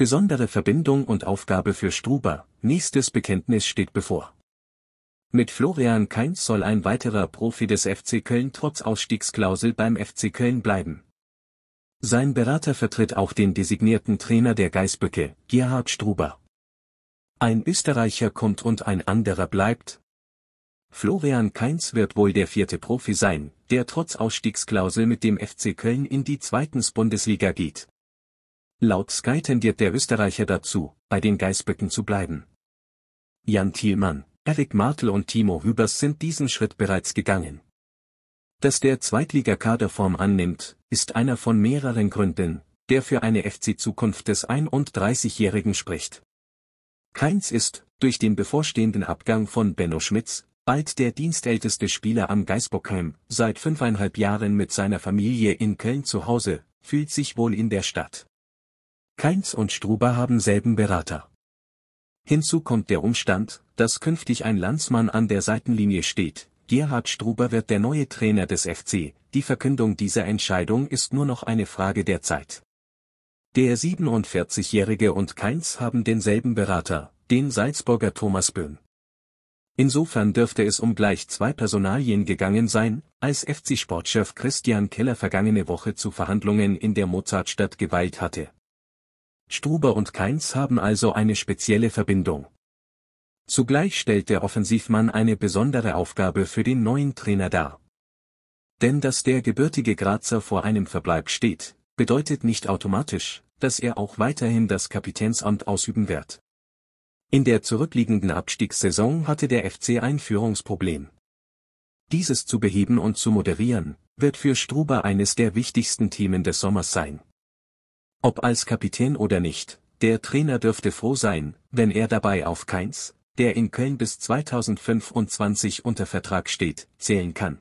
Besondere Verbindung und Aufgabe für Struber, nächstes Bekenntnis steht bevor. Mit Florian Kainz soll ein weiterer Profi des FC Köln trotz Ausstiegsklausel beim FC Köln bleiben. Sein Berater vertritt auch den designierten Trainer der Geißböcke, Gerhard Struber. Ein Österreicher kommt und ein anderer bleibt. Florian Kainz wird wohl der vierte Profi sein, der trotz Ausstiegsklausel mit dem FC Köln in die zweitens Bundesliga geht. Laut Sky tendiert der Österreicher dazu, bei den Geißböcken zu bleiben. Jan Thielmann, Eric Martel und Timo Hübers sind diesen Schritt bereits gegangen. Dass der Zweitligakader Form annimmt, ist einer von mehreren Gründen, der für eine FC-Zukunft des 31-Jährigen spricht. Keins ist, durch den bevorstehenden Abgang von Benno Schmitz, bald der dienstälteste Spieler am Geisbockheim, seit fünfeinhalb Jahren mit seiner Familie in Köln zu Hause, fühlt sich wohl in der Stadt. Keins und Struber haben selben Berater. Hinzu kommt der Umstand, dass künftig ein Landsmann an der Seitenlinie steht, Gerhard Struber wird der neue Trainer des FC, die Verkündung dieser Entscheidung ist nur noch eine Frage der Zeit. Der 47-Jährige und Keins haben denselben Berater, den Salzburger Thomas Böhm. Insofern dürfte es um gleich zwei Personalien gegangen sein, als FC-Sportchef Christian Keller vergangene Woche zu Verhandlungen in der Mozartstadt geweilt hatte. Struber und Keins haben also eine spezielle Verbindung. Zugleich stellt der Offensivmann eine besondere Aufgabe für den neuen Trainer dar. Denn dass der gebürtige Grazer vor einem Verbleib steht, bedeutet nicht automatisch, dass er auch weiterhin das Kapitänsamt ausüben wird. In der zurückliegenden Abstiegssaison hatte der FC ein Führungsproblem. Dieses zu beheben und zu moderieren, wird für Struber eines der wichtigsten Themen des Sommers sein. Ob als Kapitän oder nicht, der Trainer dürfte froh sein, wenn er dabei auf Keins, der in Köln bis 2025 unter Vertrag steht, zählen kann